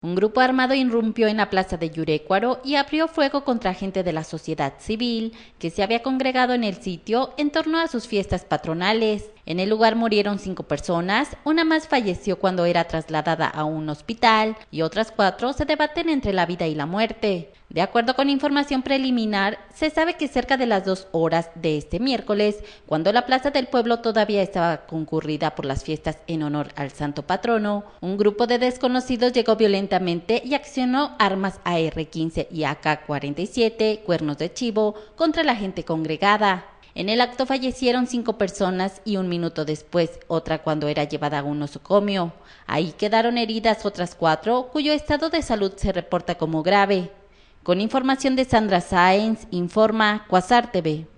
Un grupo armado irrumpió en la plaza de Yurecuaro y abrió fuego contra gente de la sociedad civil que se había congregado en el sitio en torno a sus fiestas patronales. En el lugar murieron cinco personas, una más falleció cuando era trasladada a un hospital y otras cuatro se debaten entre la vida y la muerte. De acuerdo con información preliminar, se sabe que cerca de las dos horas de este miércoles, cuando la Plaza del Pueblo todavía estaba concurrida por las fiestas en honor al Santo Patrono, un grupo de desconocidos llegó violentamente y accionó armas AR-15 y AK-47, cuernos de chivo, contra la gente congregada. En el acto fallecieron cinco personas y un minuto después otra cuando era llevada a un nosocomio. Ahí quedaron heridas otras cuatro, cuyo estado de salud se reporta como grave. Con información de Sandra Sáenz, informa Cuasar TV.